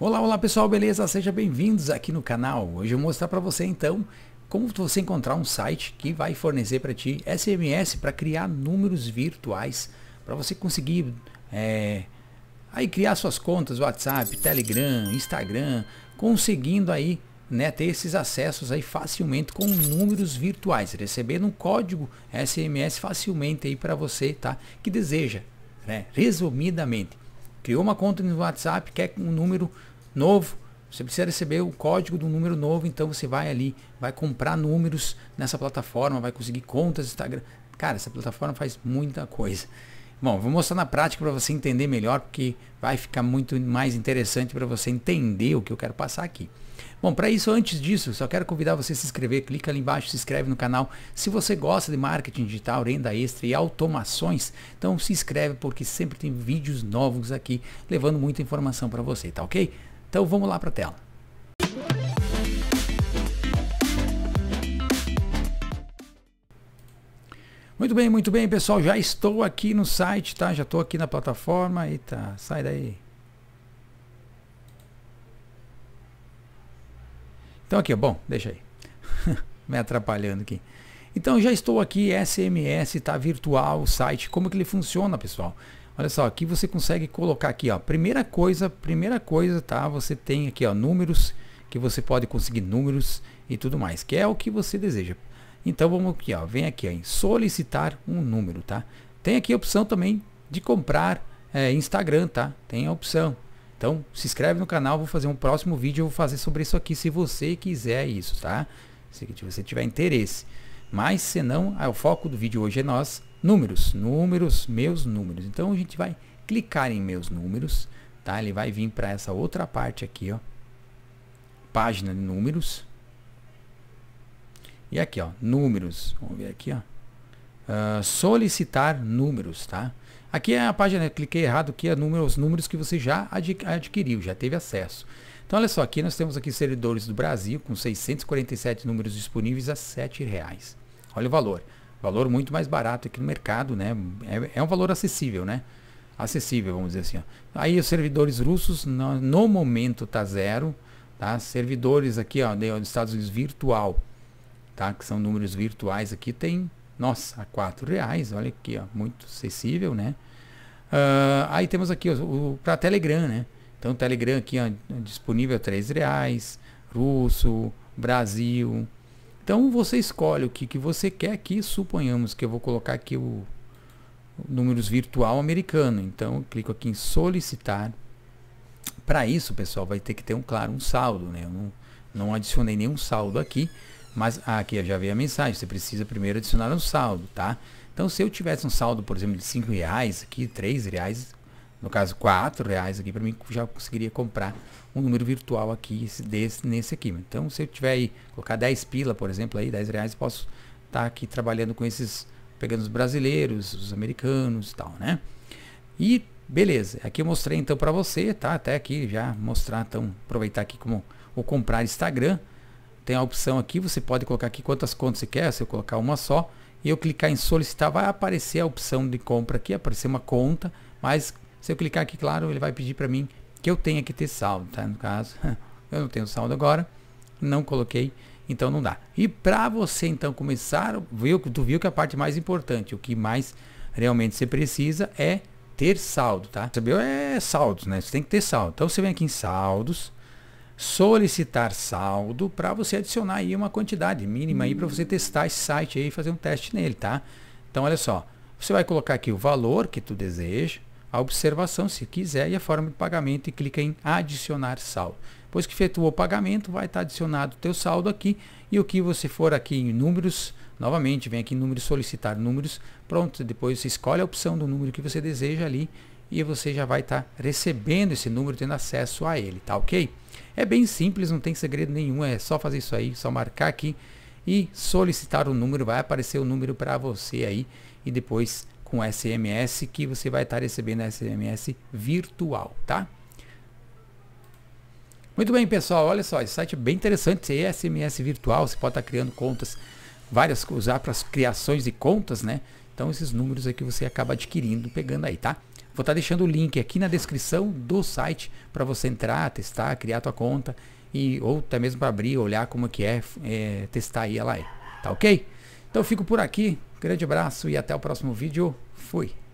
Olá, olá pessoal, beleza? Sejam bem-vindos aqui no canal. Hoje eu vou mostrar para você então como você encontrar um site que vai fornecer para ti SMS para criar números virtuais para você conseguir é, aí criar suas contas WhatsApp, Telegram, Instagram, conseguindo aí né, ter esses acessos aí facilmente com números virtuais, receber um código SMS facilmente aí para você, tá? Que deseja, né? Resumidamente, criou uma conta no WhatsApp, quer um número novo, você precisa receber o código do número novo, então você vai ali, vai comprar números nessa plataforma, vai conseguir contas Instagram. Cara, essa plataforma faz muita coisa. Bom, vou mostrar na prática para você entender melhor, porque vai ficar muito mais interessante para você entender o que eu quero passar aqui. Bom, para isso, antes disso, só quero convidar você a se inscrever. Clica ali embaixo, se inscreve no canal. Se você gosta de marketing digital, renda extra e automações, então se inscreve porque sempre tem vídeos novos aqui levando muita informação para você, tá ok? Então vamos lá para a tela. Muito bem, muito bem, pessoal. Já estou aqui no site, tá? Já estou aqui na plataforma. Eita, sai daí. Então aqui, bom, deixa aí. Me atrapalhando aqui. Então já estou aqui, SMS, tá virtual, o site, como que ele funciona, pessoal? Olha só, aqui você consegue colocar aqui, ó. Primeira coisa, primeira coisa, tá? Você tem aqui, ó, números que você pode conseguir números e tudo mais, que é o que você deseja. Então vamos aqui, ó, vem aqui ó, em solicitar um número, tá? Tem aqui a opção também de comprar é, Instagram, tá? Tem a opção. Então se inscreve no canal, vou fazer um próximo vídeo, eu vou fazer sobre isso aqui, se você quiser isso, tá? Se você tiver interesse. Mas se não, é, o foco do vídeo hoje é nós números, números, meus números. Então a gente vai clicar em meus números, tá? Ele vai vir para essa outra parte aqui, ó. Página de números. E aqui, ó, números. Vamos ver aqui, ó. Uh, solicitar números, tá? Aqui é a página, eu cliquei errado, que é número, os números que você já adquiriu, já teve acesso. Então, olha só, aqui nós temos aqui servidores do Brasil com 647 números disponíveis a R$ 7,00. Olha o valor. Valor muito mais barato aqui no mercado, né? É, é um valor acessível, né? Acessível, vamos dizer assim. Ó. Aí os servidores russos, no, no momento tá zero, tá? Servidores aqui, ó, dos Estados Unidos virtual, tá? Que são números virtuais aqui, tem, nossa, quatro reais, olha aqui, ó, muito acessível, né? Uh, aí temos aqui para Telegram, né? Então Telegram aqui ó, disponível três reais, russo, Brasil, então você escolhe o que, que você quer aqui. Suponhamos que eu vou colocar aqui o números virtual americano. Então eu clico aqui em solicitar. Para isso, pessoal, vai ter que ter um claro um saldo, né? Eu não, não adicionei nenhum saldo aqui, mas ah, aqui já veio a mensagem. Você precisa primeiro adicionar um saldo, tá? Então se eu tivesse um saldo, por exemplo, de cinco reais aqui, três reais, no caso quatro reais aqui para mim já conseguiria comprar um número virtual aqui desse nesse aqui então se eu tiver aí colocar 10 pila por exemplo aí 10 reais posso estar tá aqui trabalhando com esses pegando os brasileiros os americanos e tal né e beleza aqui eu mostrei então para você tá até aqui já mostrar então aproveitar aqui como o comprar Instagram tem a opção aqui você pode colocar aqui quantas contas você quer se eu colocar uma só e eu clicar em solicitar vai aparecer a opção de compra aqui aparecer uma conta mas se eu clicar aqui, claro, ele vai pedir para mim que eu tenha que ter saldo, tá? No caso, eu não tenho saldo agora, não coloquei, então não dá. E para você então começar, viu, tu viu que a parte mais importante, o que mais realmente você precisa é ter saldo, tá? Sabeu? É saldos, né? Você tem que ter saldo. Então você vem aqui em saldos, solicitar saldo para você adicionar aí uma quantidade mínima aí para você hum. testar esse site aí e fazer um teste nele, tá? Então olha só, você vai colocar aqui o valor que tu deseja, a observação, se quiser, e a forma de pagamento e clica em adicionar saldo. Depois que efetuou o pagamento, vai estar adicionado o teu saldo aqui e o que você for aqui em números, novamente, vem aqui em números, solicitar números, pronto, depois você escolhe a opção do número que você deseja ali e você já vai estar recebendo esse número, tendo acesso a ele, tá ok? É bem simples, não tem segredo nenhum, é só fazer isso aí, só marcar aqui e solicitar o número, vai aparecer o número para você aí e depois com SMS que você vai estar recebendo SMS virtual, tá? Muito bem, pessoal, olha só, esse site é bem interessante, esse é SMS virtual, você pode estar criando contas, várias, usar para as criações de contas, né? Então esses números aqui você acaba adquirindo, pegando aí, tá? Vou estar deixando o link aqui na descrição do site para você entrar, testar, criar tua conta e ou até mesmo para abrir, olhar como é que é, é, testar aí ela é. tá ok? Então eu fico por aqui, Grande abraço e até o próximo vídeo. Fui!